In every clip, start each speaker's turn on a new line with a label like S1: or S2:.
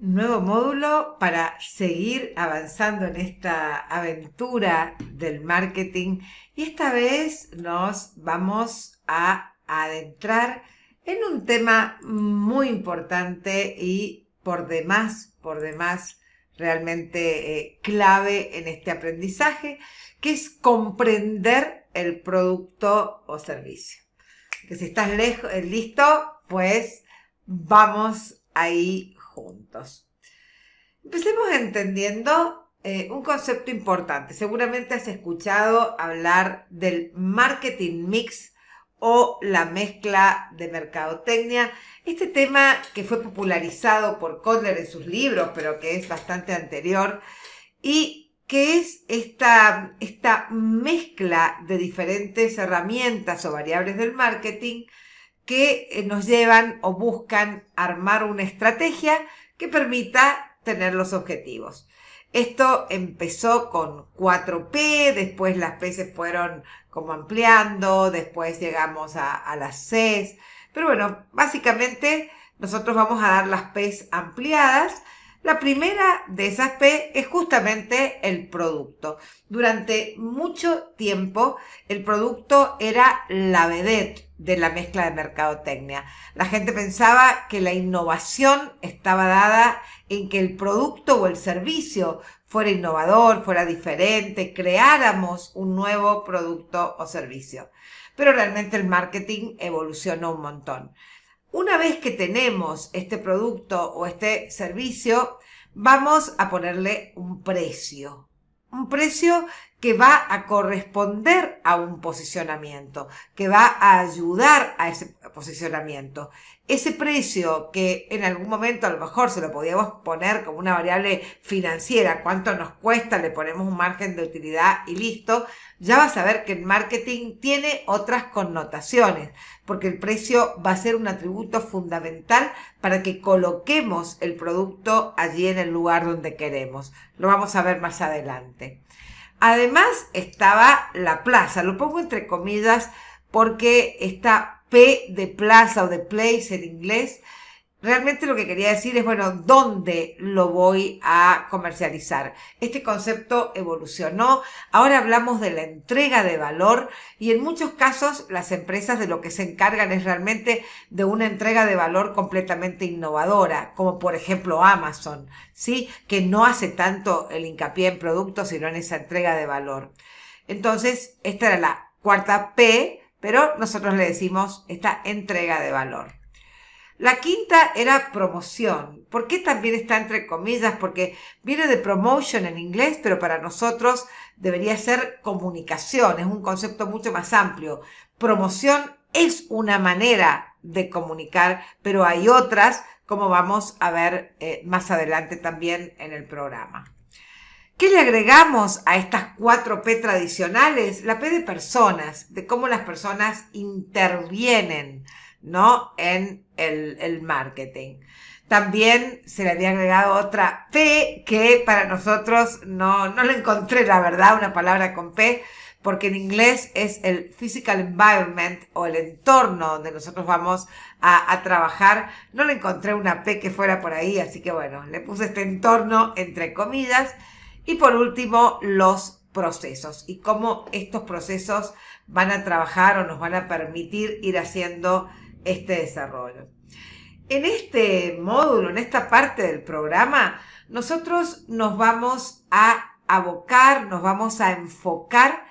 S1: nuevo módulo para seguir avanzando en esta aventura del marketing y esta vez nos vamos a adentrar en un tema muy importante y por demás, por demás realmente eh, clave en este aprendizaje, que es comprender el producto o servicio. Que si estás listo, pues vamos ahí juntos. Empecemos entendiendo eh, un concepto importante. Seguramente has escuchado hablar del marketing mix o la mezcla de mercadotecnia. Este tema que fue popularizado por Kotler en sus libros, pero que es bastante anterior, y que es esta mezcla de diferentes herramientas o variables del marketing que eh, nos llevan o buscan armar una estrategia que permita tener los objetivos. Esto empezó con 4P, después las P se fueron como ampliando, después llegamos a, las Cs, pero bueno, básicamente nosotros vamos a dar las P ampliadas la primera de esas P es justamente el producto. Durante mucho tiempo el producto era la vedette de la mezcla de mercadotecnia. La gente pensaba que la innovación estaba dada en que el producto o el servicio fuera innovador, fuera diferente, creáramos un nuevo producto o servicio. Pero realmente el marketing evolucionó un montón. Una vez que tenemos este producto o este servicio, vamos a ponerle un precio. Un precio que va a corresponder a un posicionamiento, que va a ayudar a ese posicionamiento. Ese precio que en algún momento a lo mejor se lo podíamos poner como una variable financiera, cuánto nos cuesta, le ponemos un margen de utilidad y listo, ya vas a ver que el marketing tiene otras connotaciones, porque el precio va a ser un atributo fundamental para que coloquemos el producto allí en el lugar donde queremos. Lo vamos a ver más adelante. Además estaba la plaza, lo pongo entre comillas porque está P de plaza o de place en inglés, Realmente lo que quería decir es, bueno, ¿dónde lo voy a comercializar? Este concepto evolucionó, ahora hablamos de la entrega de valor y en muchos casos las empresas de lo que se encargan es realmente de una entrega de valor completamente innovadora, como por ejemplo Amazon, ¿sí? Que no hace tanto el hincapié en productos, sino en esa entrega de valor. Entonces, esta era la cuarta P, pero nosotros le decimos esta entrega de valor. La quinta era promoción. ¿Por qué también está entre comillas? Porque viene de promotion en inglés, pero para nosotros debería ser comunicación, es un concepto mucho más amplio. Promoción es una manera de comunicar, pero hay otras, como vamos a ver eh, más adelante también en el programa. ¿Qué le agregamos a estas cuatro P tradicionales? La P de personas, de cómo las personas intervienen ¿no? En el, el marketing. También se le había agregado otra P que para nosotros no, no le encontré, la verdad, una palabra con P, porque en inglés es el physical environment o el entorno donde nosotros vamos a, a, trabajar. No le encontré una P que fuera por ahí, así que bueno, le puse este entorno entre comillas. Y por último, los procesos y cómo estos procesos van a trabajar o nos van a permitir ir haciendo este desarrollo. En este módulo, en esta parte del programa, nosotros nos vamos a abocar, nos vamos a enfocar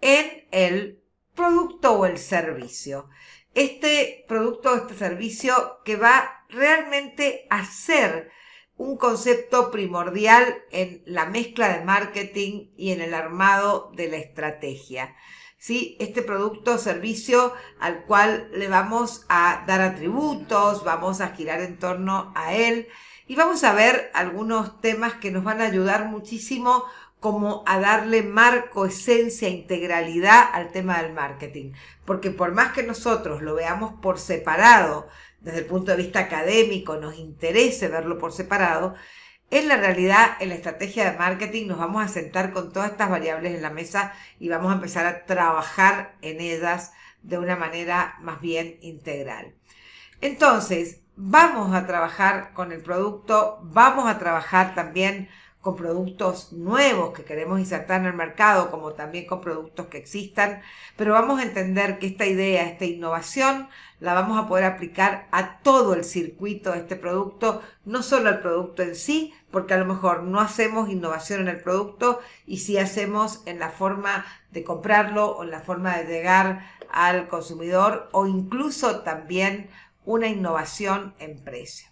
S1: en el producto o el servicio. Este producto o este servicio que va realmente a ser un concepto primordial en la mezcla de marketing y en el armado de la estrategia. ¿sí? este producto o servicio al cual le vamos a dar atributos, vamos a girar en torno a él y vamos a ver algunos temas que nos van a ayudar muchísimo como a darle marco, esencia, integralidad al tema del marketing. Porque por más que nosotros lo veamos por separado, desde el punto de vista académico, nos interese verlo por separado, en la realidad, en la estrategia de marketing nos vamos a sentar con todas estas variables en la mesa y vamos a empezar a trabajar en ellas de una manera más bien integral. Entonces, vamos a trabajar con el producto, vamos a trabajar también con productos nuevos que queremos insertar en el mercado, como también con productos que existan, pero vamos a entender que esta idea, esta innovación, la vamos a poder aplicar a todo el circuito de este producto, no solo al producto en sí, porque a lo mejor no hacemos innovación en el producto y sí hacemos en la forma de comprarlo o en la forma de llegar al consumidor o incluso también una innovación en precio.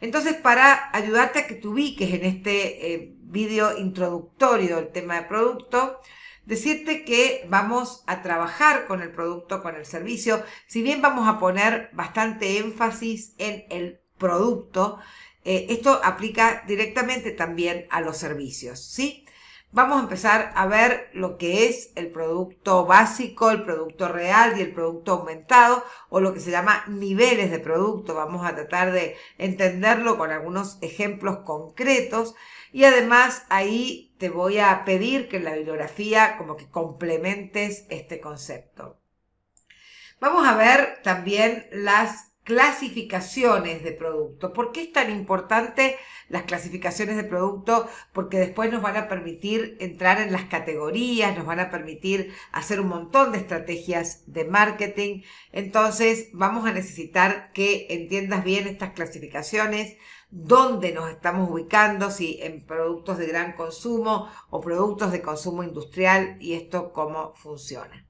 S1: Entonces, para ayudarte a que te ubiques en este eh, vídeo introductorio del tema de producto, decirte que vamos a trabajar con el producto, con el servicio, si bien vamos a poner bastante énfasis en el producto, eh, esto aplica directamente también a los servicios, ¿sí? Vamos a empezar a ver lo que es el producto básico, el producto real y el producto aumentado o lo que se llama niveles de producto. Vamos a tratar de entenderlo con algunos ejemplos concretos y además ahí te voy a pedir que en la bibliografía como que complementes este concepto. Vamos a ver también las clasificaciones de productos. ¿Por qué es tan importante las clasificaciones de producto? Porque después nos van a permitir entrar en las categorías, nos van a permitir hacer un montón de estrategias de marketing. Entonces vamos a necesitar que entiendas bien estas clasificaciones, dónde nos estamos ubicando, si en productos de gran consumo o productos de consumo industrial y esto cómo funciona.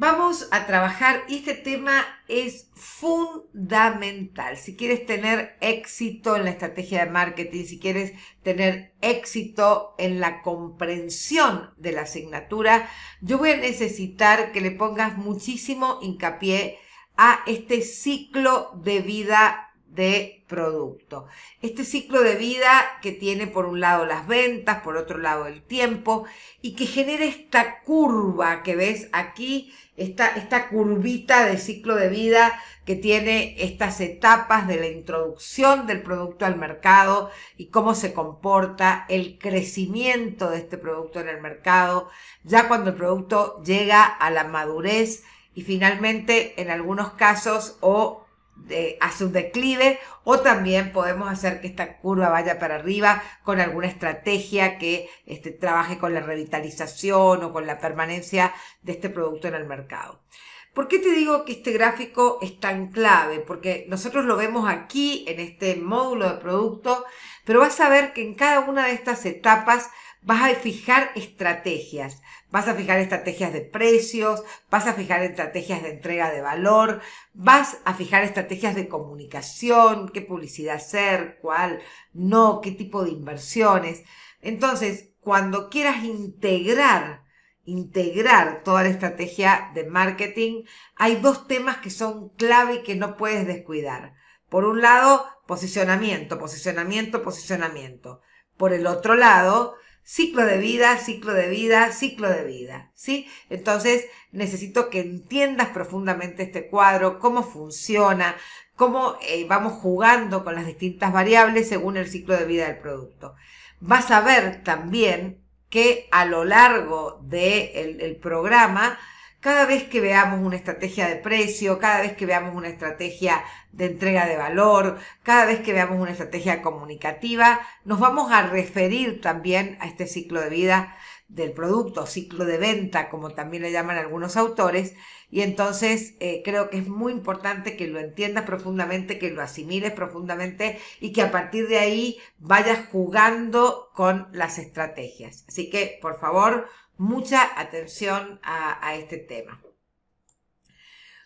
S1: Vamos a trabajar y este tema es fundamental. Si quieres tener éxito en la estrategia de marketing, si quieres tener éxito en la comprensión de la asignatura, yo voy a necesitar que le pongas muchísimo hincapié a este ciclo de vida de producto. Este ciclo de vida que tiene por un lado las ventas, por otro lado el tiempo y que genera esta curva que ves aquí, esta, esta curvita de ciclo de vida que tiene estas etapas de la introducción del producto al mercado y cómo se comporta el crecimiento de este producto en el mercado, ya cuando el producto llega a la madurez y finalmente en algunos casos o de, a su declive o también podemos hacer que esta curva vaya para arriba con alguna estrategia que este, trabaje con la revitalización o con la permanencia de este producto en el mercado. ¿Por qué te digo que este gráfico es tan clave? Porque nosotros lo vemos aquí en este módulo de producto, pero vas a ver que en cada una de estas etapas vas a fijar estrategias vas a fijar estrategias de precios, vas a fijar estrategias de entrega de valor, vas a fijar estrategias de comunicación, qué publicidad hacer, cuál no, qué tipo de inversiones. Entonces, cuando quieras integrar, integrar toda la estrategia de marketing, hay dos temas que son clave y que no puedes descuidar. Por un lado, posicionamiento, posicionamiento, posicionamiento. Por el otro lado, ciclo de vida, ciclo de vida, ciclo de vida, ¿sí? Entonces necesito que entiendas profundamente este cuadro, cómo funciona, cómo eh, vamos jugando con las distintas variables según el ciclo de vida del producto. Vas a ver también que a lo largo del de el programa cada vez que veamos una estrategia de precio, cada vez que veamos una estrategia de entrega de valor, cada vez que veamos una estrategia comunicativa, nos vamos a referir también a este ciclo de vida del producto, ciclo de venta, como también le llaman algunos autores, y entonces eh, creo que es muy importante que lo entiendas profundamente, que lo asimiles profundamente y que a partir de ahí vayas jugando con las estrategias. Así que, por favor, mucha atención a, este tema.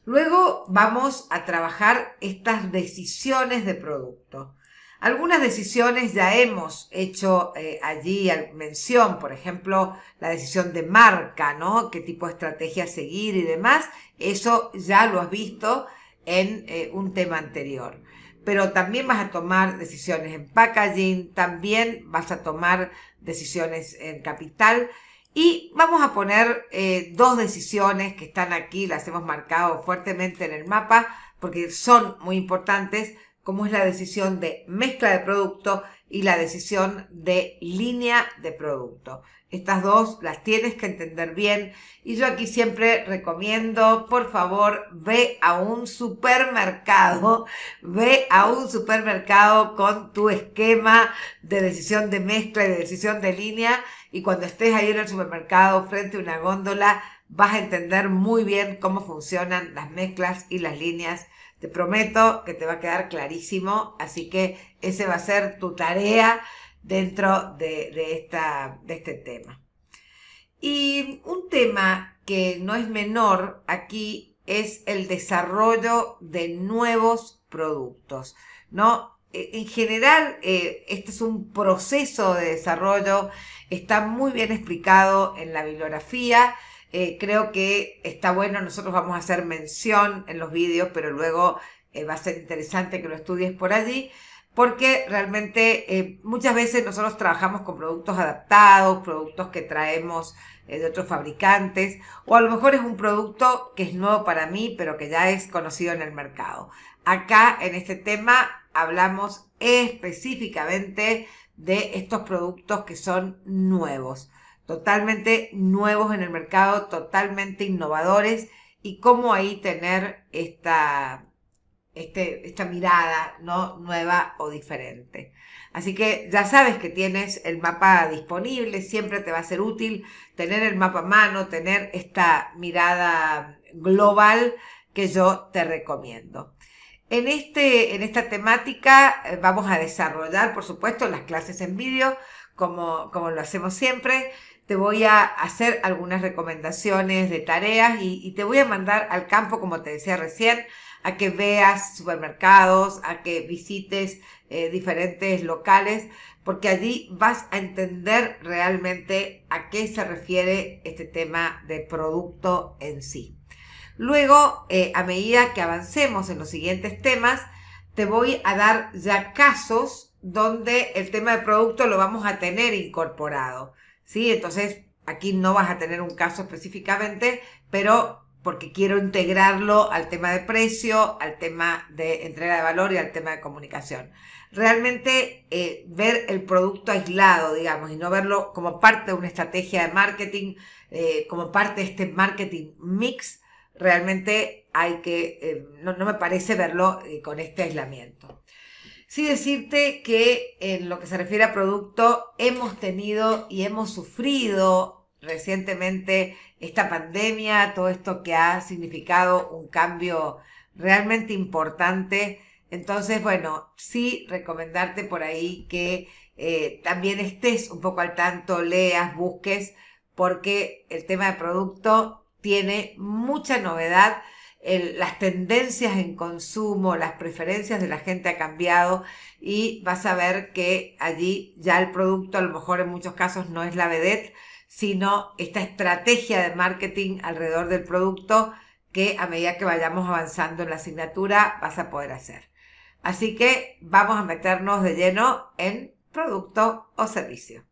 S1: Luego vamos a trabajar estas decisiones de producto. Algunas decisiones ya hemos hecho eh, allí allí mención, por ejemplo, la decisión de marca, ¿no? ¿Qué tipo de estrategia seguir y demás? Eso ya lo has visto en eh, un tema anterior. Pero también vas a tomar decisiones en packaging, también vas a tomar decisiones en capital. Y vamos a poner eh, dos decisiones que están aquí, las hemos marcado fuertemente en el mapa porque son muy importantes, como es la decisión de mezcla de producto y la decisión de línea de producto. Estas dos las tienes que entender bien y yo aquí siempre recomiendo, por favor, ve a un supermercado, ve a un supermercado con tu esquema de decisión de mezcla y de decisión de línea y cuando estés ahí en el supermercado frente a una góndola vas a entender muy bien cómo funcionan las mezclas y las líneas. Te prometo que te va a quedar clarísimo, así que ese va a ser tu tarea dentro de, esta, de este tema. Y un tema que no es menor aquí es el desarrollo de nuevos productos, ¿no? Eh, en general, eh, este es un proceso de desarrollo, está muy bien explicado en la bibliografía. Eh, creo que está bueno, nosotros vamos a hacer mención en los vídeos, pero luego va a ser interesante que lo estudies por allí, porque realmente muchas veces nosotros trabajamos con productos adaptados, productos que traemos de otros fabricantes, o a lo mejor es un producto que es nuevo para mí, pero que ya es conocido en el mercado. Acá, en este tema, hablamos específicamente de estos productos que son nuevos, totalmente nuevos en el mercado, totalmente innovadores y cómo ahí tener esta, este, esta mirada ¿no? nueva o diferente. Así que ya sabes que tienes el mapa disponible, siempre te va a ser útil tener el mapa a mano, tener esta mirada global que yo te recomiendo. En, este, en esta temática eh, vamos a desarrollar, por supuesto, las clases en vídeo, como, como lo hacemos siempre. Te voy a hacer algunas recomendaciones de tareas y, te voy a mandar al campo, como te decía recién, a que veas supermercados, a que visites eh, diferentes locales, porque allí vas a entender realmente a qué se refiere este tema de producto en sí. Luego, eh, a medida que avancemos en los siguientes temas, te voy a dar ya casos donde el tema de producto lo vamos a tener incorporado. ¿sí? Entonces, aquí no vas a tener un caso específicamente, pero porque quiero integrarlo al tema de precio, al tema de entrega de valor y al tema de comunicación. Realmente eh, ver el producto aislado, digamos, y no verlo como parte de una estrategia de marketing, eh, como parte de este marketing mix, realmente hay que, eh, no, me parece verlo eh, con este aislamiento. Sí decirte que en lo que se refiere a producto, hemos tenido y hemos sufrido recientemente esta pandemia, todo esto que ha significado un cambio realmente importante. Entonces, bueno, sí recomendarte por ahí que eh, también estés un poco al tanto, leas, busques, porque el tema de producto tiene mucha novedad. las tendencias en consumo, las preferencias de la gente ha cambiado y vas a ver que allí ya el producto a lo mejor en muchos casos no es la vedette, sino esta estrategia de marketing alrededor del producto que a medida que vayamos avanzando en la asignatura vas a poder hacer. Así que vamos a meternos de lleno en producto o servicio.